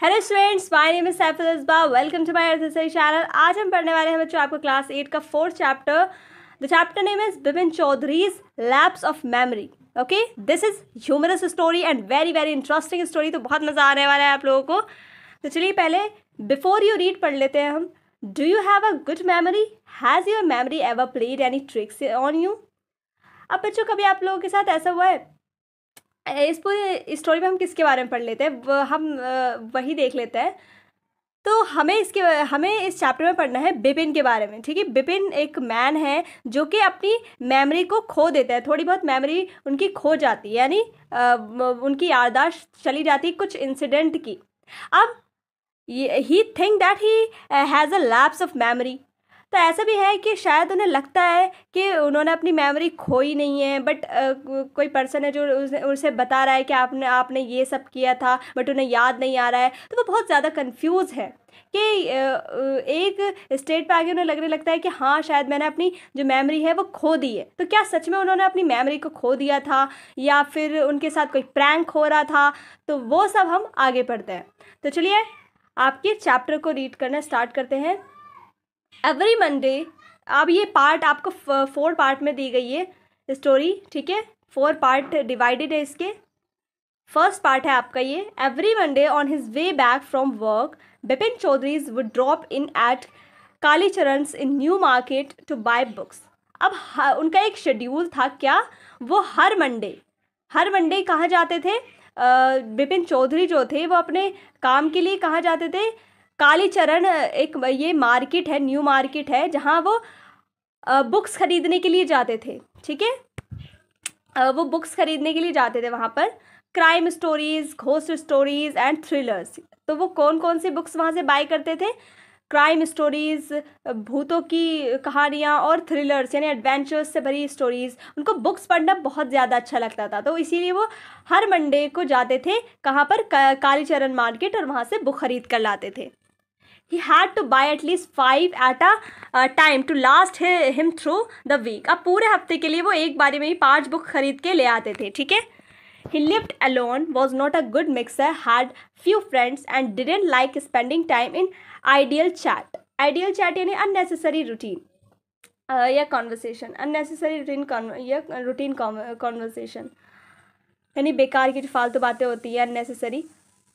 Hello students my name is Saiful Isba welcome to my अर्थ channel आज हम पढ़ने वाले हैं बच्चों आपको क्लास एट का fourth chapter the chapter name is Bipin Choudhury's lapse of memory okay this is humorous story and very very interesting story तो बहुत मज़ा आने वाला है आप लोगों को तो चलिए पहले बिफोर यू रीड पढ़ लेते हैं हम do you have a good memory has your memory ever played any tricks on you अब बच्चों कभी आप लोगों के साथ ऐसा हुआ है इस पूरी स्टोरी में हम किसके बारे में पढ़ लेते हैं हम वही देख लेते हैं तो हमें इसके हमें इस चैप्टर में पढ़ना है बिपिन के बारे में ठीक है बिपिन एक मैन है जो कि अपनी मेमोरी को खो देता है थोड़ी बहुत मेमोरी उनकी खो जाती है यानी उनकी याददाश्त चली जाती है कुछ इंसिडेंट की अब he think that he has a lapse of memory तो ऐसा भी है कि शायद उन्हें लगता है कि उन्होंने अपनी मेमोरी खोई नहीं है बट कोई पर्सन है जो उसे बता रहा है कि आपने आपने ये सब किया था बट उन्हें याद नहीं आ रहा है तो वो बहुत ज़्यादा कन्फ्यूज़ है कि एक स्टेट पे आगे उन्हें लगने लगता है कि हाँ शायद मैंने अपनी जो मेमोरी है वो खो दी है तो क्या सच में उन्होंने अपनी मेमोरी को खो दिया था या फिर उनके साथ कोई प्रैंक हो रहा था तो वो सब हम आगे पढ़ते हैं तो चलिए आपके चैप्टर को रीड करना स्टार्ट करते हैं एवरी मंडे अब ये पार्ट आपको फोर पार्ट में दी गई है स्टोरी ठीक है फोर पार्ट डिवाइडेड है इसके फर्स्ट पार्ट है आपका ये every Monday on his way back from work Bipin Choudhury would drop in at Kalicharan in New Market to buy books अब उनका एक शेड्यूल था क्या वो हर मंडे हर मंडे कहाँ जाते थे बिपिन चौधरी जो थे वो अपने काम के लिए कहाँ जाते थे कालीचरण एक ये मार्केट है न्यू मार्केट है जहाँ वो बुक्स खरीदने के लिए जाते थे ठीक है वो बुक्स खरीदने के लिए जाते थे वहाँ पर crime stories ghost stories and thrillers तो वो कौन कौन सी बुक्स वहाँ से बाय करते थे क्राइम स्टोरीज़ भूतों की कहानियाँ और थ्रिलर्स यानी एडवेंचर्स से भरी स्टोरीज़ उनको बुक्स पढ़ना बहुत ज़्यादा अच्छा लगता था तो इसीलिए वो हर मंडे को जाते थे कहाँ पर कालीचरण मार्केट और वहाँ से बुक खरीद कर लाते थे he had to buy at least five at a uh, time to last him through the week अब पूरे हफ्ते के लिए वो एक बारी में ही पांच बुक खरीद के ले आते थे ठीक है He lived alone, was not a good mixer, had few friends, and didn't like spending time in ideal chat. Ideal chat यानी unnecessary routine uh, या conversation, unnecessary routine con या routine conversation यानी बेकार की जो फालतू बातें होती है unnecessary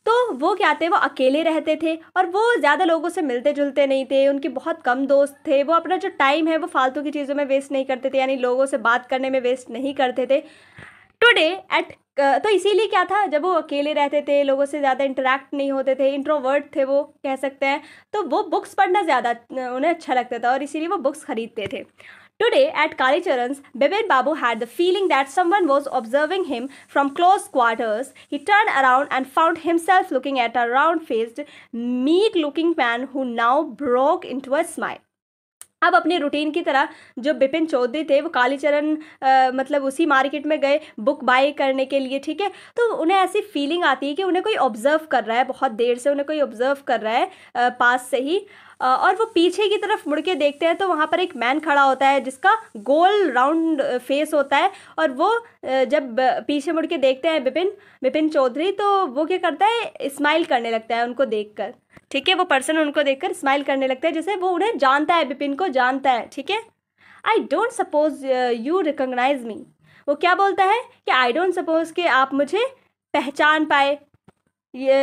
तो वो क्या थे वो अकेले रहते थे और वो ज़्यादा लोगों से मिलते जुलते नहीं थे उनके बहुत कम दोस्त थे वो अपना जो टाइम है वो फालतू की चीज़ों में वेस्ट नहीं करते थे यानी लोगों से बात करने में वेस्ट नहीं करते थे टुडे एट तो इसीलिए क्या था जब वो अकेले रहते थे लोगों से ज़्यादा इंटरेक्ट नहीं होते थे इंट्रोवर्ट थे वो कह सकते हैं तो वो बुक्स पढ़ना ज़्यादा उन्हें अच्छा लगता था और इसीलिए वो बुक्स खरीदते थे Today at Kalicharan's, Bibin Babu had the feeling that someone was observing him from close quarters. He turned around and found himself looking at a round-faced, meek-looking man who now broke into a smile. अब अपने routine की तरह जो बिपिन चौधरी थे वो कालीचरण मतलब उसी market में गए बुक बाय करने के लिए ठीक है तो उन्हें ऐसी फीलिंग आती है कि उन्हें कोई ऑब्जर्व कर रहा है बहुत देर से उन्हें कोई ऑब्जर्व कर रहा है आ, पास से ही आ, और वो पीछे की तरफ मुड़ के देखते हैं तो वहाँ पर एक मैन खड़ा होता है जिसका गोल राउंड फेस होता है और वो जब पीछे मुड़ के देखते हैं बिपिन बिपिन चौधरी तो वो क्या करता है स्माइल करने लगता है उनको देख कर ठीक है वो पर्सन उनको देखकर स्माइल करने लगता है जैसे वो उन्हें जानता है बिपिन को जानता है ठीक है I don't suppose you recognise me वो क्या बोलता है कि आई डोंट सपोज कि आप मुझे पहचान पाए ये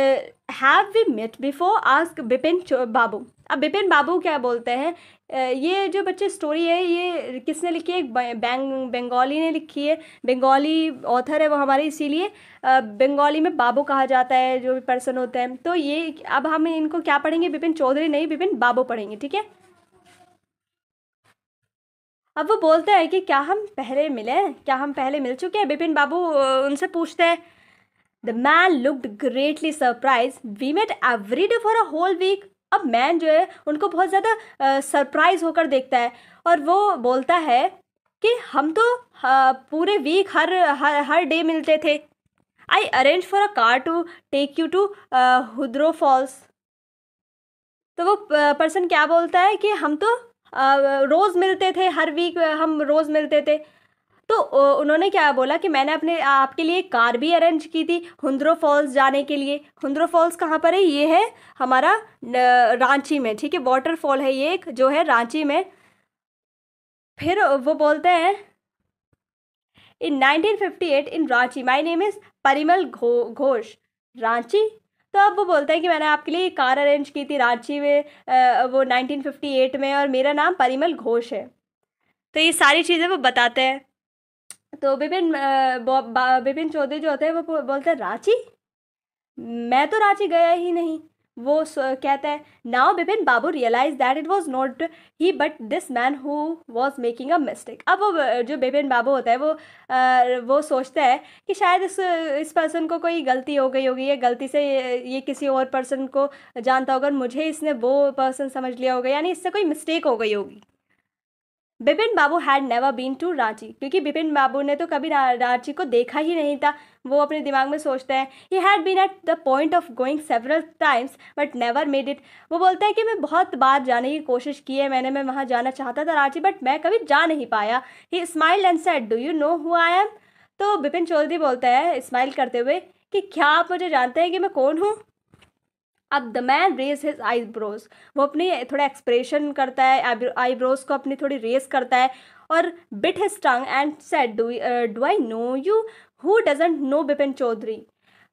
have we met before ask Bipin Babu अब बिपिन बाबू क्या बोलते हैं ये जो बच्चे स्टोरी है ये किसने लिखी है एक बैंग बंगाली ने लिखी है बंगाली ऑथर है वो हमारे इसीलिए बंगाली में बाबू कहा जाता है जो भी पर्सन होते हैं तो ये अब हम इनको क्या पढ़ेंगे बिपिन चौधरी नहीं बिपिन बाबू पढ़ेंगे ठीक है अब वो बोलते हैं कि क्या हम पहले मिले क्या हम पहले मिल चुके हैं बिपिन बाबू उनसे पूछते हैं the man looked greatly surprised we met every day for a whole week अब मैन जो है उनको बहुत ज़्यादा सरप्राइज होकर देखता है और वो बोलता है कि हम तो पूरे वीक हर हर हर डे मिलते थे I arrange for a car to take you to Hudru Falls तो वो पर्सन क्या बोलता है कि हम तो रोज़ मिलते थे हर वीक हम रोज़ मिलते थे तो उन्होंने क्या बोला कि मैंने अपने आपके लिए कार भी अरेंज की थी हुंद्रो फॉल्स जाने के लिए हुंद्रो फॉल्स कहाँ पर है ये है हमारा रांची में ठीक है वाटरफॉल है ये एक जो है रांची में फिर वो बोलते हैं in 1958 in Ranchi my name is Parimal घो घोष रांची तो अब वो बोलते हैं कि मैंने आपके लिए कार अरेंज की थी रांची में आ, वो 1958 में और मेरा नाम परिमल घोष है तो ये सारी चीज़ें वो बताते हैं तो बिपिन बिपिन चौधरी जो होते हैं वो बोलते हैं रांची मैं तो रांची गया ही नहीं वो कहता है now Bipin Babu realise that it was not he but this man who was making a mistake अब वो जो बिपिन बाबू होता है वो आ, वो सोचते हैं कि शायद इस इस पर्सन को कोई गलती हो गई होगी या गलती से ये, ये किसी और पर्सन को जानता होगा और मुझे इसने वो पर्सन समझ लिया होगा यानी इससे कोई मिस्टेक हो गई होगी Bipin Babu had never been to Ranchi क्योंकि बिपिन बाबू ने तो कभी रांची को देखा ही नहीं था वो अपने दिमाग में सोचते हैं he had been at the point of going several times but never made it वो बोलता है कि मैं बहुत बार जाने की कोशिश की है मैंने मैं वहाँ जाना चाहता था रांची बट मैं कभी जा नहीं पाया he smile and said do you know who I am तो बिपिन चौधरी बोलता है स्माइल करते हुए कि क्या आप मुझे जानते हैं कि मैं कौन हूँ अब the man raise his eyebrows वो अपने थोड़ा एक्सप्रेशन करता है आईब्रोज को अपनी थोड़ी रेज करता है और bit his tongue and said do I know you who doesn't know Bipin Choudhury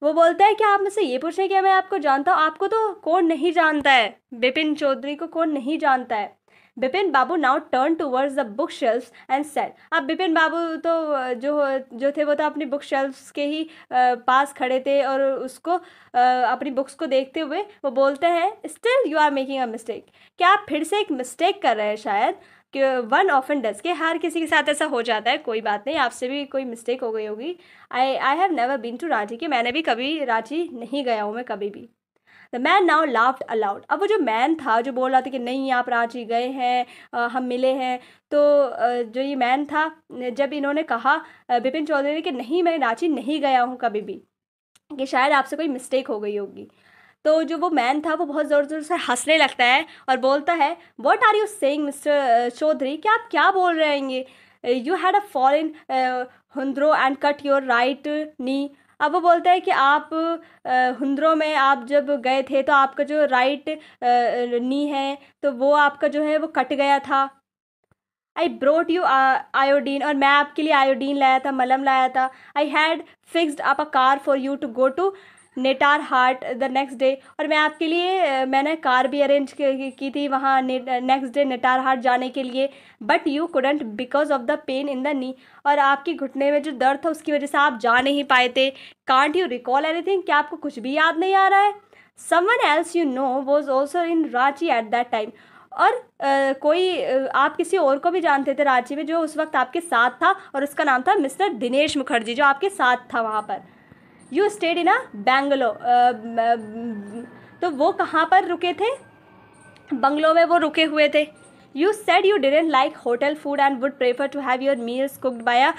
वो बोलता है कि आप मुझसे ये पूछें कि मैं आपको जानता हूँ आपको तो कौन नहीं जानता है बिपिन चौधरी को कौन नहीं जानता है Bipin Babu now turn towards the book shelf and said अब बिपिन बाबू तो जो जो थे वो तो अपनी बुक शेल्फ के ही पास खड़े थे और उसको अपनी बुक्स को देखते हुए वो बोलते हैं still you are making a mistake क्या आप फिर से एक मिस्टेक कर रहे हैं शायद कि वन ऑफन डज के हर किसी के साथ ऐसा हो जाता है कोई बात नहीं आपसे भी कोई मिस्टेक हो गई होगी I I have never been to Ranchi कि मैंने भी कभी रांची नहीं गया हूँ मैं कभी भी the man now laughed aloud अब वो जो मैन था जो बोल रहा था कि नहीं आप रांची गए हैं हम मिले हैं तो जो ये मैन था जब इन्होंने कहा बिपिन चौधरी ने कि नहीं मैं रांची नहीं गया हूँ कभी भी कि शायद आपसे कोई मिस्टेक हो गई होगी तो जो वो मैन था वो बहुत ज़ोर ज़ोर से हंसने लगता है और बोलता है what are you saying mister Chowdhury क्या आप क्या बोल रहे हैं you had a fall in Hundru and cut your right knee अब वो बोलता है कि आप हुंदरों में आप जब गए थे तो आपका जो राइट नी है तो वो आपका जो है वो कट गया था आई ब्रोट यू आयोडीन और मैं आपके लिए आयोडीन लाया था मलम लाया था I had fixed up a car for you to go to Netarhat the next day और मैं आपके लिए मैंने कार भी अरेंज की थी वहाँ नेक्स्ट डे नेटार हाट जाने के लिए but you couldn't because of the pain in the knee और आपके घुटने में जो दर्द था उसकी वजह से आप जा नहीं पाए थे कांट यू रिकॉल एनीथिंग क्या आपको कुछ भी याद नहीं आ रहा है someone else you know was also in Ranchi at that time और आ, कोई आप किसी और को भी जानते थे रांची में जो उस वक्त आपके साथ था और उसका नाम था मिस्टर दिनेश मुखर्जी जो आपके साथ था वहाँ पर यू स्टेड इन अ बैंगलो तो वो कहाँ पर रुके थे बंगलो में वो रुके हुए थे you said you didn't like hotel food and would prefer to have your meals cooked by a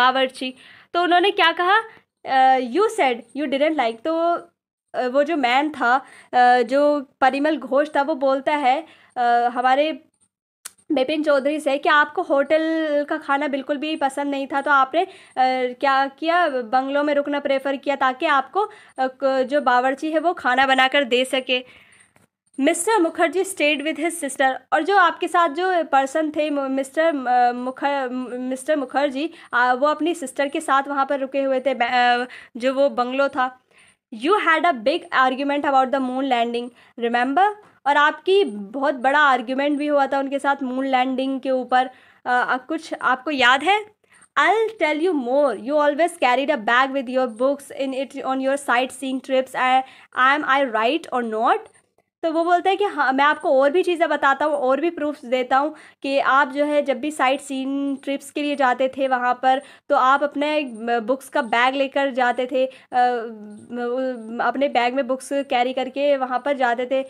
bawarchi तो उन्होंने क्या कहा you said you didn't like तो uh, वो जो मैन था uh, जो परिमल घोष था वो बोलता है uh, हमारे बिपिन चौधरी से कि आपको होटल का खाना बिल्कुल भी पसंद नहीं था तो आपने क्या किया बंगलों में रुकना प्रेफर किया ताकि आपको जो बावर्ची है वो खाना बनाकर दे सके mister Mukherjee stayed with his sister और जो आपके साथ जो पर्सन थे मिस्टर मुखर मिस्टर मुखर्जी वो अपनी सिस्टर के साथ वहाँ पर रुके हुए थे जो वो बंगलो था you had a big argument about the moon landing remember और आपकी बहुत बड़ा आर्ग्यूमेंट भी हुआ था उनके साथ मून लैंडिंग के ऊपर कुछ आपको याद है I'll tell you more. You always carried a bag with your books in it on your trips trips. I am I right or not तो वो बोलते हैं कि हाँ मैं आपको और भी चीज़ें बताता हूँ और भी प्रूफ्स देता हूँ कि आप जो है जब भी साइट सीन ट्रिप्स के लिए जाते थे वहाँ पर तो आप अपने बुक्स का बैग लेकर जाते थे अपने बैग में बुक्स कैरी करके वहाँ पर जाते थे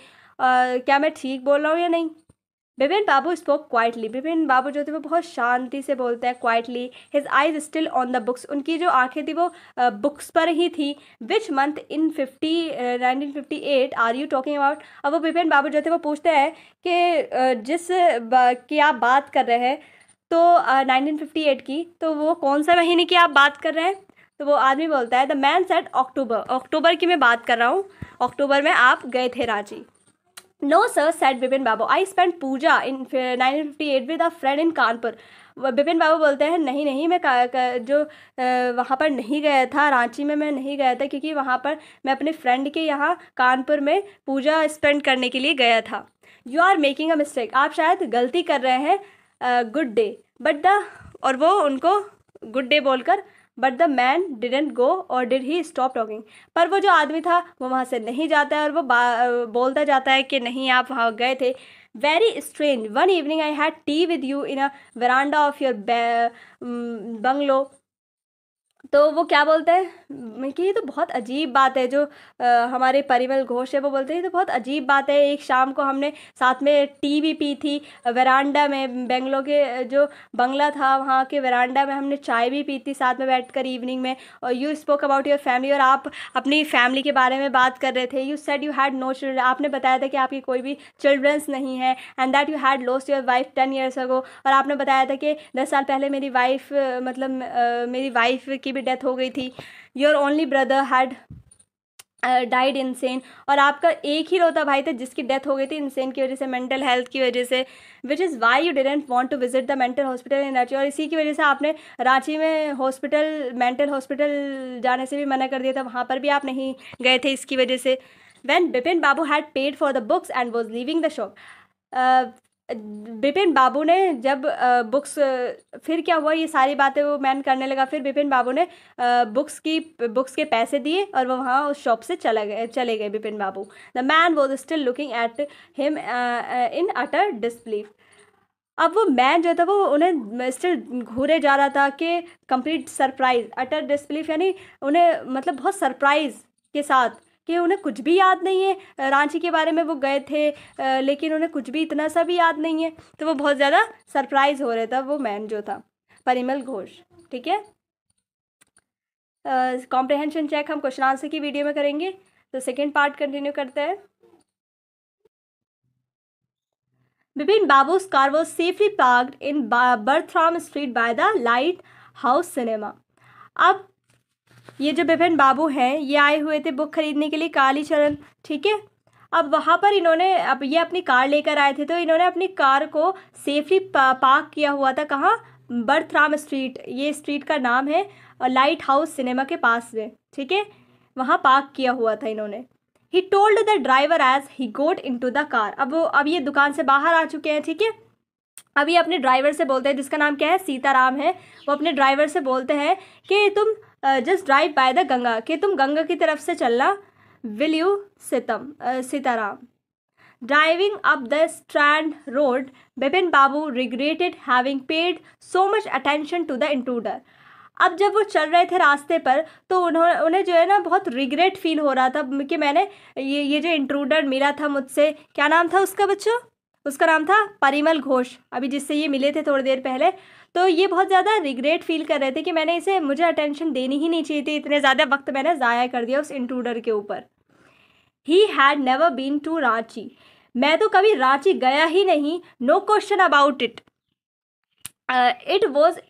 क्या मैं ठीक बोल रहा हूँ या नहीं बिपिन बाबू स्पोक क्वाइटली बिपिन बाबू जो थे वो बहुत शांति से बोलते हैं quietly his eyes still on the books उनकी जो आंखें थी वो बुक्स पर ही थी which month in fifty nineteen fifty eight are you talking about अब वो बिपिन बाबू जो थे वो पूछते हैं कि जिस की आप बात कर रहे हैं तो नाइनटीन फिफ्टी एट की तो वो कौन सा महीने की आप बात कर रहे हैं तो वो आदमी बोलता है the man said October October की मैं बात कर रहा हूँ अक्टूबर में आप गए थे Ranchi no sir said Bipin Babu I spend Puja in nineteen fifty eight with a friend in Kanpur Bipin Babu बोलते हैं नहीं नहीं मैं का, का, जो वहाँ पर नहीं गया था रांची में मैं नहीं गया था क्योंकि वहाँ पर मैं अपने फ्रेंड के यहाँ कानपुर में पूजा स्पेंड करने के लिए गया था you are making a mistake आप शायद गलती कर रहे हैं गुड डे बट द और वो उनको गुड डे बोलकर but the man didn't go और डिड ही स्टॉप टॉकिंग पर वो जो आदमी था वो वहाँ से नहीं जाता है और वो बोलता जाता है कि नहीं आप वहाँ गए थे very strange one evening I had tea with you in a veranda of your bungalow तो वो क्या बोलते हैं कि ये तो बहुत अजीब बात है जो आ, हमारे परिमल घोष है वो बोलते हैं ये तो बहुत अजीब बात है एक शाम को हमने साथ में टी भी पी थी वरांडा में बेंगलोर के जो बंगला था वहाँ के वरांडा में हमने चाय भी पी थी साथ में बैठकर इवनिंग में और you spoke about your family और आप अपनी फैमिली के बारे में बात कर रहे थे you said you had no children आपने बताया था कि आपकी कोई भी चिल्ड्रंस नहीं है and that you had lost your wife ten years ago और आपने बताया था कि दस साल पहले मेरी वाइफ मतलब मेरी वाइफ की की भी डेथ हो गई थी your only brother had died insane और आपका एक ही रोता भाई था जिसकी डेथ हो गई थी इंसेन की वजह से मेंटल हेल्थ की वजह से which is why you didn't want to visit the mental hospital in Ranchi और इसी की वजह से आपने रांची में हॉस्पिटल मेंटल हॉस्पिटल जाने से भी मना कर दिया था वहाँ पर भी आप नहीं गए थे इसकी वजह से when Bipin Babu had paid for the books and was leaving the shop Bipin Babu ने जब बुक्स फिर क्या हुआ ये सारी बातें वो मैन करने लगा फिर बिपिन बाबू ने बुक्स की बुक्स के पैसे दिए और वो वहाँ उस शॉप से चला गए चले गए Bipin Babu the man was still looking at him in utter disbelief अब वो मैन जो था वो उन्हें स्टिल घूरे जा रहा था कि कंप्लीट सरप्राइज अटर डिसबिलीफ यानी उन्हें मतलब बहुत सरप्राइज के साथ कि उन्हें कुछ भी याद नहीं है रांची के बारे में वो गए थे लेकिन उन्हें कुछ भी इतना सा भी याद नहीं है तो वो बहुत ज़्यादा सरप्राइज़ हो रहे था वो मैन जो था परिमल घोष ठीक है कॉम्प्रहेंशन चेक हम क्वेश्चन आंसर की वीडियो में करेंगे तो सेकेंड पार्ट कंटिन्यू करते हैं Bipin car Babu's safely park in berth from street by the lighthouse cinema अब ये जो बिपिन बाबू हैं ये आए हुए थे बुक खरीदने के लिए काली चरण ठीक है अब वहाँ पर इन्होंने अब ये अपनी कार लेकर आए थे तो इन्होंने अपनी कार को सेफली पा, पार्क किया हुआ था कहाँ बर्थराम स्ट्रीट ये स्ट्रीट का नाम है लाइट हाउस सिनेमा के पास में ठीक है वहाँ पार्क किया हुआ था इन्होंने he told the driver as he got into the द कार अब वो अब ये दुकान से बाहर आ चुके हैं ठीक है थीके? अब ये अपने ड्राइवर से बोलते हैं जिसका नाम क्या है सीताराम है वो अपने ड्राइवर से बोलते हैं कि तुम just drive by the Ganga कि तुम गंगा की तरफ से चलना विल यू सितम Sitaram driving up the strand road Bipin Babu regretted having paid so much attention to the intruder अब जब वो चल रहे थे रास्ते पर तो उन्होंने उन्हें जो है ना बहुत रिग्रेट फील हो रहा था कि मैंने ये ये जो इंट्रूडर मिला था मुझसे क्या नाम था उसका बच्चों उसका नाम था परिमल घोष अभी जिससे ये मिले थे थोड़ी देर पहले तो ये बहुत ज़्यादा रिग्रेट फील कर रहे थे कि मैंने इसे मुझे अटेंशन देनी ही नहीं चाहिए थी इतने ज़्यादा वक्त मैंने ज़ाया कर दिया उस इंट्रूडर के ऊपर he had never been to Ranchi मैं तो कभी रांची गया ही नहीं no question about it it was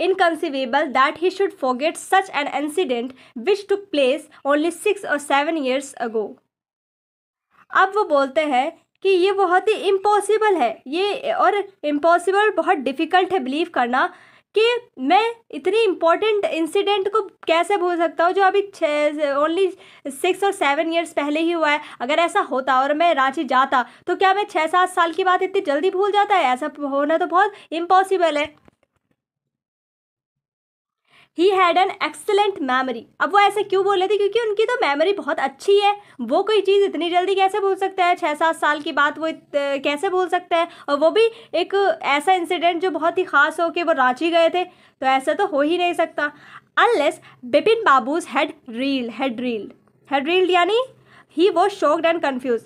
inconceivable that he should forget such an incident which took place only six or seven years ago अब वो बोलते हैं कि ये बहुत ही इम्पॉसिबल है ये और इम्पॉसिबल बहुत डिफ़िकल्ट है बिलीव करना कि मैं इतनी इम्पॉर्टेंट इंसिडेंट को कैसे भूल सकता हूँ जो अभी छः only six or seven years पहले ही हुआ है अगर ऐसा होता और मैं रांची जाता तो क्या मैं छः सात साल की बात इतनी जल्दी भूल जाता है ऐसा होना तो बहुत इम्पॉसिबल है he had an excellent memory अब वो ऐसे क्यों बोल रहे थे क्योंकि उनकी तो मेमोरी बहुत अच्छी है वो कोई चीज़ इतनी जल्दी कैसे भूल सकता है छः सात साल की बात वो कैसे भूल सकता है और वो भी एक ऐसा इंसिडेंट जो बहुत ही खास हो कि वो रांची गए थे तो ऐसा तो हो ही नहीं सकता unless Bipin Babu's had real had real had real यानी ही वो शॉक्ड एंड कन्फ्यूज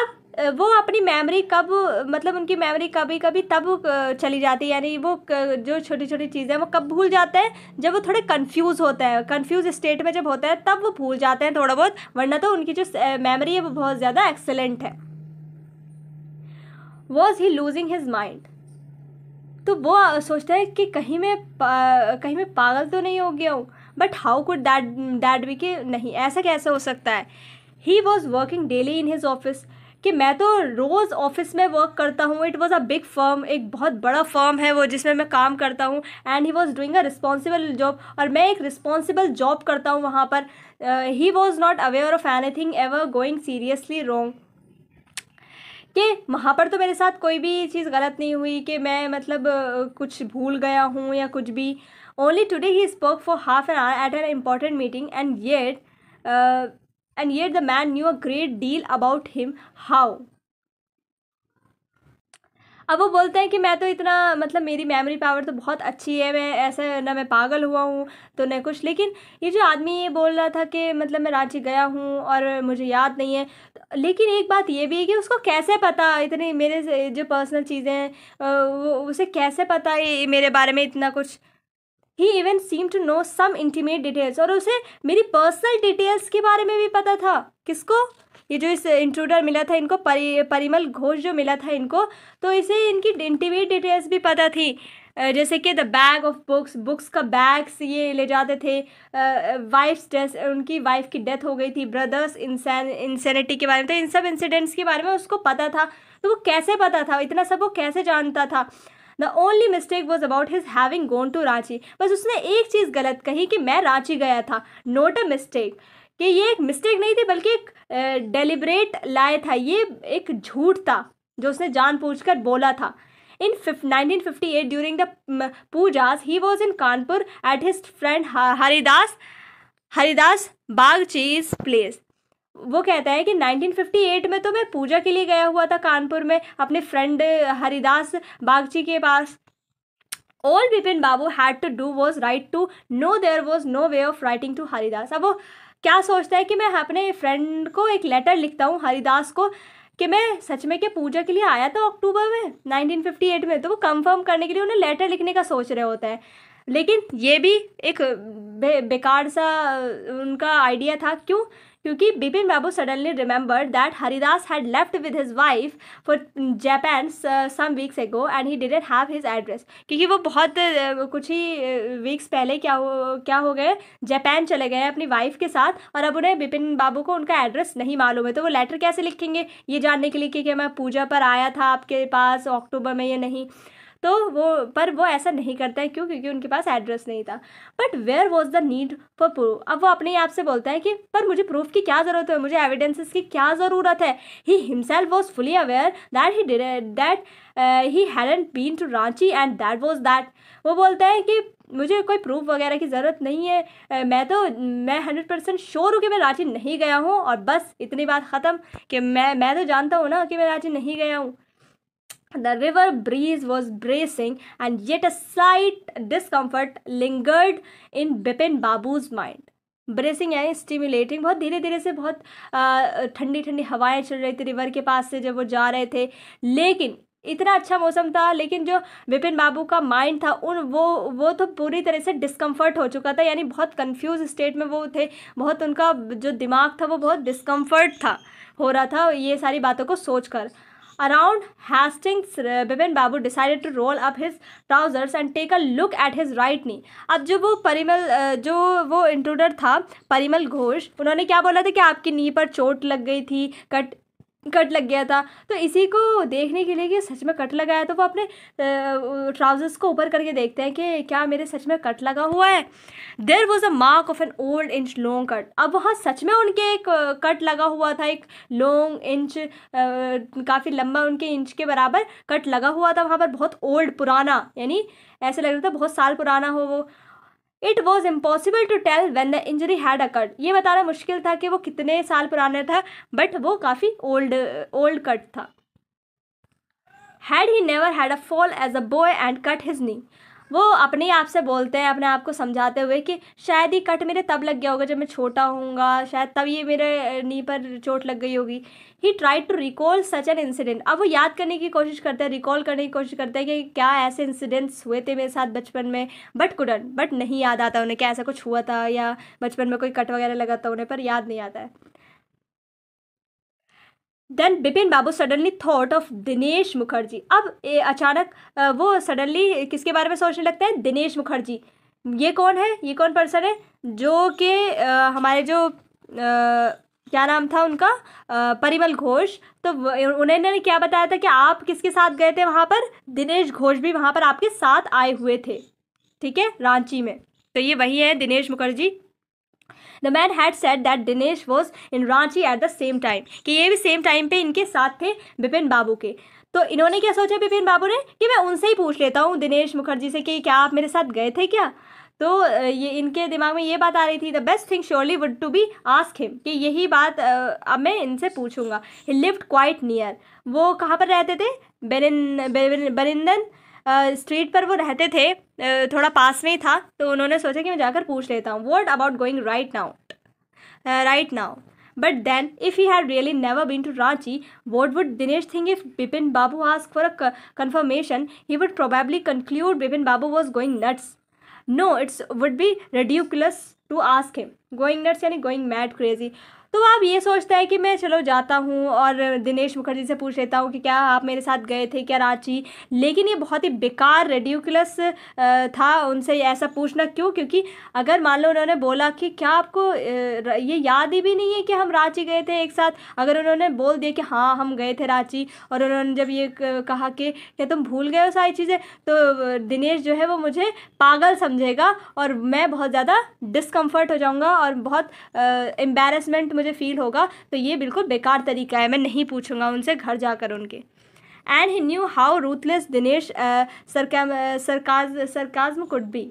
अब वो अपनी मेमोरी कब मतलब उनकी मेमोरी कभी कभी तब चली जाती है यानी वो जो छोटी छोटी चीज़ें हैं वो कब भूल जाते हैं जब वो थोड़े कंफ्यूज होते हैं कंफ्यूज स्टेट में जब होता है तब वो भूल जाते हैं थोड़ा बहुत वरना तो उनकी जो मेमोरी है वो बहुत ज़्यादा एक्सेलेंट है was he losing his mind तो वो सोचता है कि कहीं मैं कहीं मैं पागल तो नहीं हो गया हूँ but how could that that be कि नहीं ऐसा कैसे हो सकता है he was working daily in his office कि मैं तो रोज़ ऑफिस में वर्क करता हूँ it was a big firm एक बहुत बड़ा फर्म है वो जिसमें मैं काम करता हूँ and he was doing a responsible job और मैं एक रिस्पॉन्सिबल जॉब करता हूँ वहाँ पर he was not aware of anything ever going seriously wrong कि वहाँ पर तो मेरे साथ कोई भी चीज़ गलत नहीं हुई कि मैं मतलब uh, कुछ भूल गया हूँ या कुछ भी only today he spoke for half an hour at an important meeting and yet and yet the man knew a great deal about him how अब वो बोलते हैं कि मैं तो इतना मतलब मेरी मेमोरी पावर तो बहुत अच्छी है मैं ऐसे ना मैं पागल हुआ हूँ तो न कुछ लेकिन ये जो आदमी ये बोल रहा था कि मतलब मैं रांची गया हूँ और मुझे याद नहीं है तो, लेकिन एक बात ये भी है कि उसको कैसे पता इतनी मेरे जो पर्सनल चीज़ें हैं वो उसे कैसे पता है मेरे बारे में इतना कुछ he even seem to know some intimate details और उसे मेरी पर्सनल डिटेल्स के बारे में भी पता था किसको ये जो इस इंट्रूडर मिला था इनको परि परिमल घोष जो मिला था इनको तो इसे इनकी इंटीमेट डिटेल्स भी पता थी जैसे कि the bag of books books का बैग्स ये ले जाते थे वाइफ्स डेथ उनकी वाइफ की डेथ हो गई थी ब्रदर्स इंसान के बारे में तो इन सब इंसिडेंट्स के बारे में उसको पता था तो वो कैसे पता था इतना सब वो कैसे जानता था the only mistake was about his having gone to Ranchi बस उसने एक चीज़ गलत कही कि मैं रांची गया था नोट अ मिस्टेक कि ये एक मिस्टेक नहीं थी बल्कि एक डेलीबरेट लाए था ये एक झूठ था जो उसने कर बोला था in nineteen eight 1958, the the he was in Kanpur at his friend Haridas Haridas Bagchi's place वो कहता है कि 1958 में तो मैं पूजा के लिए गया हुआ था कानपुर में अपने फ्रेंड हरिदास बागची के पास all Bipin Babu had to do was write to no there was no way of writing to Haridas अब वो क्या सोचता है कि मैं अपने फ्रेंड को एक लेटर लिखता हूँ हरिदास को कि मैं सच में क्या पूजा के लिए आया था अक्टूबर में 1958 में तो वो कंफर्म करने के लिए उन्हें लेटर लिखने का सोच रहे होता है लेकिन ये भी एक बे, बेकार सा उनका आइडिया था क्यों क्योंकि Bipin Babu suddenly remember that Haridas had left with his wife for Japan some weeks ago and he didn't have his address क्योंकि वो बहुत कुछ ही वीक्स पहले क्या हो क्या हो गए जापान चले गए अपनी वाइफ के साथ और अब उन्हें बिपिन बाबू को उनका एड्रेस नहीं मालूम है तो वो लेटर कैसे लिखेंगे ये जानने के लिए कि मैं पूजा पर आया था आपके पास अक्टूबर में या नहीं तो वो पर वो ऐसा नहीं करता है क्यों क्योंकि उनके पास एड्रेस नहीं था but where was the need for proof अब वो अपने आप से बोलता है कि पर मुझे प्रूफ की क्या ज़रूरत है मुझे एविडेंसेस की क्या ज़रूरत है he himself was fully aware that he that he hadn't been to Ranchi and that was that वो बोलता है कि मुझे कोई प्रूफ वगैरह की ज़रूरत नहीं है मैं तो मैं हंड्रेड परसेंट श्योर हूँ कि मैं रांची नहीं गया हूँ और बस इतनी बात ख़त्म कि मैं मैं तो जानता हूँ ना कि मैं रांची नहीं गया हूँ The river breeze was bracing, and yet a slight discomfort lingered in Bipin Babu's mind. Bracing यानी स्टिमुलेटिंग बहुत धीरे धीरे से बहुत ठंडी ठंडी हवाएं चल रही थी रिवर के पास से जब वो जा रहे थे लेकिन इतना अच्छा मौसम था लेकिन जो विपिन बाबू का माइंड था उन वो वो तो पूरी तरह से डिस्कम्फर्ट हो चुका था यानी बहुत कंफ्यूज स्टेट में वो थे बहुत उनका जो दिमाग था वो बहुत डिस्कम्फर्ट था हो रहा था ये सारी बातों को सोच कर around Hastings Bipin Babu decided to roll up his trousers and take a look at his right knee अब जो वो परिमल uh, जो वो इंट्रूडर था परिमल घोष उन्होंने क्या बोला था कि आपकी नी पर चोट लग गई थी कट कट लग गया था तो इसी को देखने के लिए कि सच में कट लगाया तो वो अपने ट्राउजर्स को ऊपर करके देखते हैं कि क्या मेरे सच में कट लगा हुआ है there was a mark of an old inch long cut अब वहाँ सच में उनके एक कट लगा हुआ था एक लॉन्ग इंच काफ़ी लंबा उनके इंच के बराबर कट लगा हुआ था वहाँ पर बहुत ओल्ड पुराना यानी ऐसे लग रहा था बहुत साल पुराना हो वो it was impossible to tell when the injury had occurred ये बताना मुश्किल था कि वो कितने साल पुराना था बट वो काफ़ी ओल्ड ओल्ड कट था had he never had a fall as a boy and cut his knee वो अपने आप से बोलते हैं अपने आप को समझाते हुए कि शायद ये कट मेरे तब लग गया होगा जब मैं छोटा होऊंगा शायद तब ये मेरे नी पर चोट लग गई होगी he tried to recall such an incident अब वो याद करने की कोशिश करते हैं रिकॉल करने की कोशिश करते हैं कि क्या ऐसे इंसिडेंट्स हुए थे मेरे साथ बचपन में बट कुडन बट नहीं याद आता उन्हें क्या ऐसा कुछ हुआ था या बचपन में कोई कट वगैरह लगा था उन्हें पर याद नहीं आता है then Bipin Babu suddenly thought of Dinesh Mukherjee अब ए, अचानक वो सडनली किसके बारे में सोचने लगते हैं दिनेश मुखर्जी ये कौन है ये कौन पर्सन है जो कि हमारे जो आ, क्या नाम था उनका आ, परिमल घोष तो उन्होंने क्या बताया था कि आप किसके साथ गए थे वहाँ पर दिनेश घोष भी वहाँ पर आपके साथ आए हुए थे ठीक है रांची में तो ये वही है Dinesh Mukherjee the man had said that Dinesh was in Ranchi at the same time कि ये भी सेम टाइम पे इनके साथ थे बिपिन बाबू के तो इन्होंने क्या सोचा बिपिन बाबू ने कि मैं उनसे ही पूछ लेता हूँ दिनेश मुखर्जी से कि क्या आप मेरे साथ गए थे क्या तो ये इनके दिमाग में ये बात आ रही थी the best thing surely would to be ask him कि यही बात अब मैं इनसे पूछूंगा ही लिव्ड क्वाइट नियर वो कहाँ पर रहते थे बेरिन बरिंदन स्ट्रीट पर वो रहते थे थोड़ा पास में ही था तो उन्होंने सोचा कि मैं जाकर पूछ लेता हूँ what about going right now right now but then if you had really never been to Ranchi what would Dinesh think if Bipin Babu ask for a confirmation he would probably conclude Bipin Babu was going nuts no it's would be ridiculous to ask him going nuts यानी going mad crazy तो आप ये सोचता है कि मैं चलो जाता हूँ और दिनेश मुखर्जी से पूछ लेता हूँ कि क्या आप मेरे साथ गए थे क्या रांची लेकिन ये बहुत ही बेकार रेडिकुलस था उनसे ऐसा पूछना क्यों क्योंकि अगर मान लो उन्होंने बोला कि क्या आपको ये याद ही भी नहीं है कि हम रांची गए थे एक साथ अगर उन्होंने बोल दिया कि हाँ हम गए थे रांची और उन्होंने जब ये कहा कि क्या तुम भूल गए हो सारी चीज़ें तो दिनेश जो है वो मुझे पागल समझेगा और मैं बहुत ज़्यादा डिस्कम्फर्ट हो जाऊँगा और बहुत एम्बेरसमेंट मुझे फ़ील होगा तो ये बिल्कुल बेकार तरीका है मैं नहीं पूछूंगा उनसे घर जाकर उनके and he knew how ruthless Dinesh sarcasm could be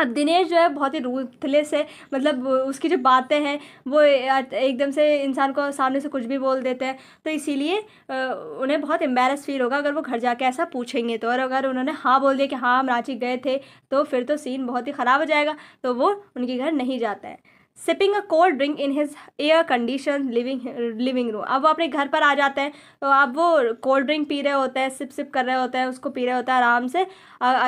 अब दिनेश जो है बहुत ही रूथलेस है मतलब उसकी जो बातें हैं वो एकदम से इंसान को सामने से कुछ भी बोल देते हैं तो इसीलिए उन्हें बहुत एम्बेरस फील होगा अगर वो घर जाके ऐसा पूछेंगे तो और अगर उन्होंने हाँ बोल दिया कि हाँ हम रांची गए थे तो फिर तो सीन बहुत ही ख़राब हो जाएगा तो वो उनके घर नहीं जाता है sipping a cold drink in his air condition living living room अब वो अपने घर पर आ जाते हैं तो अब वो कोल्ड ड्रिंक पी रहे होते हैं सिप सिप कर रहे होते हैं उसको पी रहे होते हैं आराम से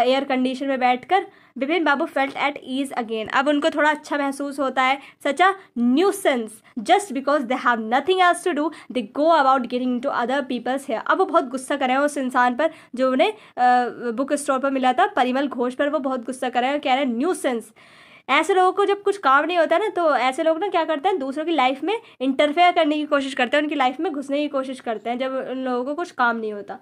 एयर कंडीशन में बैठ कर Bipin Babu felt at ease again अब उनको थोड़ा अच्छा महसूस होता है such a new sense just because they have nothing else to do they go about getting to other people's hair अब वो बहुत गुस्सा कर रहे हैं उस इंसान पर जो उन्हें बुक स्टोर पर मिला था परिमल घोष पर वो बहुत गुस्सा कर रहे हैं कह रहे हैं न्यू सेंस ऐसे लोगों को जब कुछ काम नहीं होता ना तो ऐसे लोग ना क्या करते हैं दूसरों की लाइफ में इंटरफेयर करने की कोशिश करते हैं उनकी लाइफ में घुसने की कोशिश करते हैं जब उन लोगों को कुछ काम नहीं होता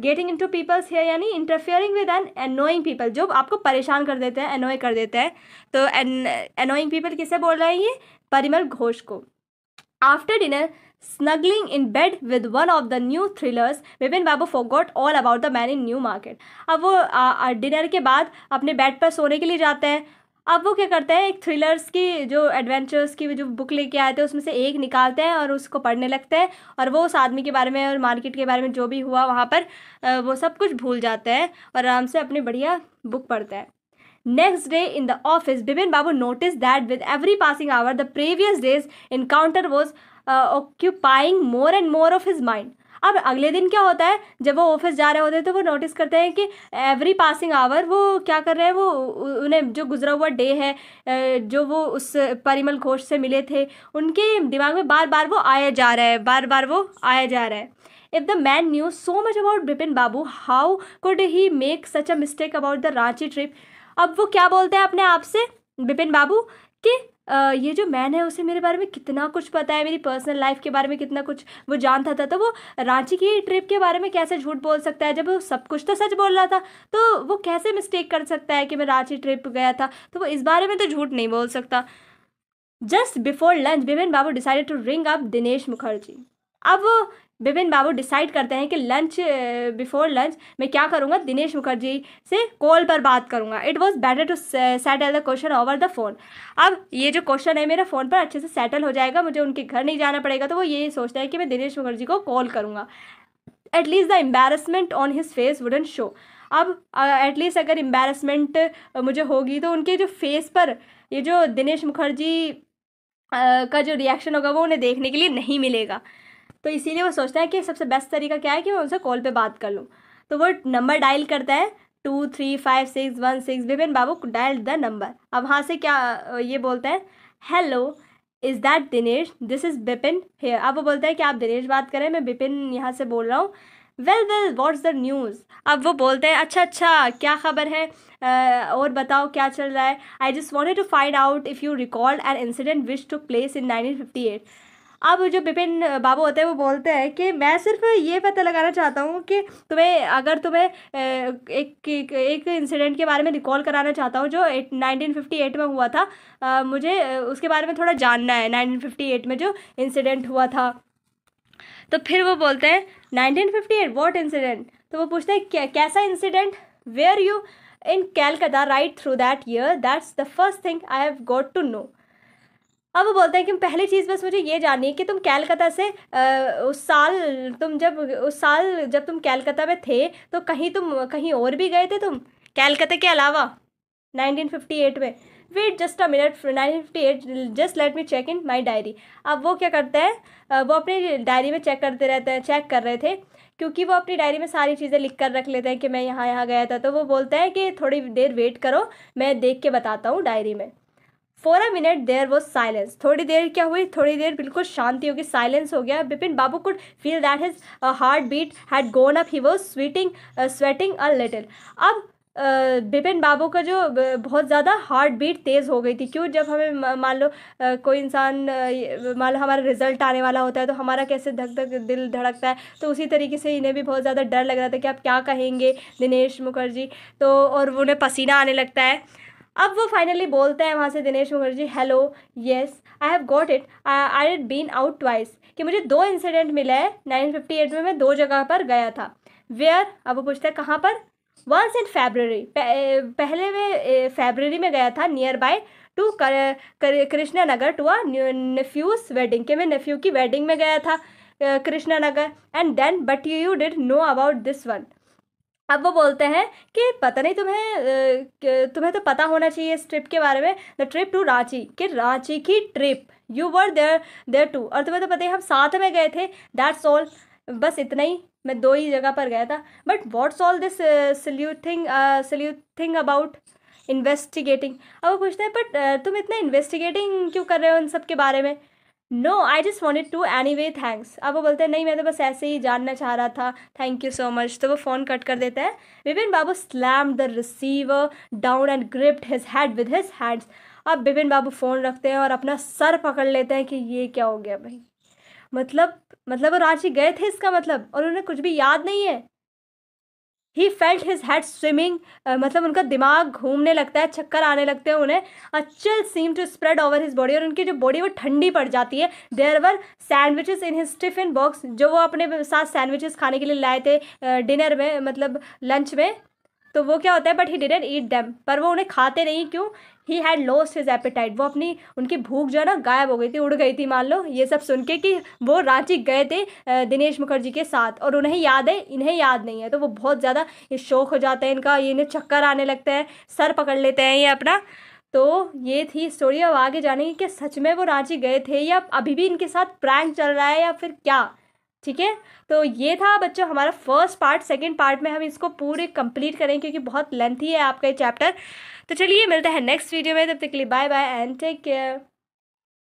getting into people's hair यानी interfering with an annoying people जो आपको परेशान कर देते हैं एनोय कर देते हैं तो एनोइंग पीपल किसे बोल रहे हैं ये परिमल घोष को after dinner snuggling in bed with one of the new thrillers Vipin Babu got all about the man in New Market अब वो डिनर के बाद अपने बेड पर सोने के लिए जाते हैं अब वो क्या करते हैं एक थ्रिलर्स की जो एडवेंचर्स की जो बुक लेके आए थे उसमें से एक निकालते हैं और उसको पढ़ने लगते हैं और वो उस आदमी के बारे में और मार्केट के बारे में जो भी हुआ वहाँ पर वो सब कुछ भूल जाते हैं और आराम से अपनी बढ़िया बुक पढ़ते हैं next day in the office Bipin Babu notice that with every passing hour the previous day's encounter was occupying more and more of his mind अब अगले दिन क्या होता है जब वो ऑफिस जा रहे होते हैं तो वो नोटिस करते हैं कि एवरी पासिंग आवर वो क्या कर रहे हैं वो उन्हें जो गुजरा हुआ डे है जो वो उस परिमल घोष से मिले थे उनके दिमाग में बार बार वो आया जा रहा है बार बार वो आया जा रहा है if the man knew so much about Bipin Babu how could he make such a mistake about the Ranchi trip अब वो क्या बोलते हैं अपने आप से बिपिन बाबू कि ये जो मैन है उसे मेरे बारे में कितना कुछ पता है मेरी पर्सनल लाइफ के बारे में कितना कुछ वो जानता था तो वो रांची की ट्रिप के बारे में कैसे झूठ बोल सकता है जब वो सब कुछ तो सच बोल रहा था तो वो कैसे मिस्टेक कर सकता है कि मैं रांची ट्रिप गया था तो वो इस बारे में तो झूठ नहीं बोल सकता just before lunch Bipin Babu decided to ring up Dinesh Mukherjee अब विपिन बाबू डिसाइड करते हैं कि लंच बिफोर लंच मैं क्या करूँगा दिनेश मुखर्जी से कॉल पर बात करूँगा it was better to settle the question over the phone अब ये जो क्वेश्चन है मेरा फ़ोन पर अच्छे से सेटल हो जाएगा मुझे उनके घर नहीं जाना पड़ेगा तो वो ये सोचते हैं कि मैं दिनेश मुखर्जी को कॉल करूँगा at least the embarrassment on his face wouldn't show अब एटलीस्ट अगर एम्बेरसमेंट मुझे होगी तो उनके जो फेस पर ये जो दिनेश मुखर्जी Uh, का जो रिएक्शन होगा वो उन्हें देखने के लिए नहीं मिलेगा तो इसीलिए वो सोचता है कि सबसे बेस्ट तरीका क्या है कि मैं उनसे कॉल पे बात कर लूँ तो वो नंबर डायल करता है two three five six one six Vipin Babu dial the number अब वहाँ से क्या ये बोलता है hello is that Dinesh this is Bipin here अब वो बोलता है कि आप दिनेश बात करें मैं बिपिन यहाँ से बोल रहा हूँ well well what's the news अब वो बोलते हैं अच्छा अच्छा क्या खबर है uh, और बताओ क्या चल रहा है I just wanted to find out if you record an incident which to place in nineteen fifty eight अब जो बिपिन बाबू होते हैं वो बोलते हैं कि मैं सिर्फ ये पता लगाना चाहता हूँ कि तुम्हें अगर तुम्हें एक एक, एक इंसिडेंट के बारे में रिकॉल कराना चाहता हूँ जो नाइनटीन फिफ्टी एट में हुआ था आ, मुझे उसके बारे में थोड़ा जानना है नाइनटीन फिफ्टी एट में जो इंसिडेंट हुआ था तो फिर वो बोलते हैं nineteen fifty eight what incident तो वो पूछते हैं कैसा incident were you in Calcutta right through that year that's the first thing I have got to know अब वो बोलते हैं कि पहली चीज़ बस मुझे ये जाननी है कि तुम कैलकाता से आ, उस साल तुम जब उस साल जब तुम कैलकाता में थे तो कहीं तुम कहीं और भी गए थे तुम कैलकाता के अलावा 1958 में wait just a minute 1958 just let me check in my diary अब वो क्या करते हैं वो अपनी डायरी में चेक करते रहते हैं चेक कर रहे थे क्योंकि वो अपनी डायरी में सारी चीज़ें लिख कर रख लेते हैं कि मैं यहाँ यहाँ गया था तो वो बोलते हैं कि थोड़ी देर वेट करो मैं देख के बताता हूँ डायरी में for a minute there was silence थोड़ी देर क्या हुई थोड़ी देर बिल्कुल शांति होगी साइलेंस हो गया Bipin Babu could feel that his heart beat had gone up he was sweating sweating a little अब uh, बिपिन बाबू का जो uh, बहुत ज़्यादा हार्ट बीट तेज़ हो गई थी क्यों जब हमें मान लो uh, कोई इंसान मान लो हमारा रिजल्ट आने वाला होता है तो हमारा कैसे धक धक दिल धड़कता है तो उसी तरीके से इन्हें भी बहुत ज़्यादा डर लग रहा था कि आप क्या कहेंगे दिनेश मुखर्जी तो और उन्हें पसीना आने लगता है अब वो फाइनली बोलता है वहाँ से Dinesh Mukherjee hello yes I have got it I had been out twice कि मुझे दो इंसिडेंट मिला है नाइन फिफ्टी एट में मैं दो जगह पर गया था वेयर अब वो पूछता है कहाँ पर वंस इन फेबररी पहले में फेबररी में गया था nearby to Krishnanagar to a nephew's wedding के मैं नेफ्यू की वेडिंग में गया था Krishnanagar and then but you you did know about this one अब वो बोलते हैं कि पता नहीं तुम्हें तुम्हें तो पता होना चाहिए इस ट्रिप के बारे में द ट्रिप टू रांची कि रांची की trip you were there there too और तुम्हें तो पता ही हम साथ में गए थे दैट्स ऑल बस इतना ही मैं दो ही जगह पर गया था but what's all this sleuthing sleuthing about investigating अब वो पूछते हैं बट तुम इतना इन्वेस्टिगेटिंग क्यों कर रहे हो उन सब के बारे में no I just want to anyway thanks अब वो बोलते हैं नहीं मैं तो बस ऐसे ही जानना चाह रहा था थैंक यू सो मच तो वो फ़ोन कट कर देता है Vipin Babu slam the receiver down and gripped his head with his hands अब विपिन बाबू फ़ोन रखते हैं और अपना सर पकड़ लेते हैं कि ये क्या हो गया भाई मतलब मतलब वो रांची गए थे इसका मतलब और उन्हें कुछ भी याद नहीं है he felt his head swimming मतलब उनका दिमाग घूमने लगता है चक्कर आने लगते हैं उन्हें a chill seem to spread over his body और उनकी जो बॉडी वो ठंडी पड़ जाती है there were sandwiches in his tiffin box जो वो अपने साथ सैंडविचेस खाने के लिए लाए थे डिनर uh, में मतलब लंच में तो वो क्या होता है but he didn't eat them पर वो उन्हें खाते नहीं क्यों he had lost his appetite वो अपनी उनकी भूख जो है ना गायब हो गई थी उड़ गई थी मान लो ये सब सुन के कि वो रांची गए थे दिनेश मुखर्जी के साथ और उन्हें याद है इन्हें याद नहीं है तो वो बहुत ज़्यादा ये शौक हो जाता है इनका ये इन्हें चक्कर आने लगता है सर पकड़ लेते हैं ये अपना तो ये थी स्टोरी अब आगे की कि सच में वो रांची गए थे या अभी भी इनके साथ प्रैंक चल रहा है या फिर क्या ठीक है तो ये था बच्चों हमारा फर्स्ट पार्ट सेकंड पार्ट में हम इसको पूरे कंप्लीट करें क्योंकि बहुत लेंथी है आपका ये चैप्टर तो चलिए मिलता है नेक्स्ट वीडियो में तब तक के लिए bye bye and take care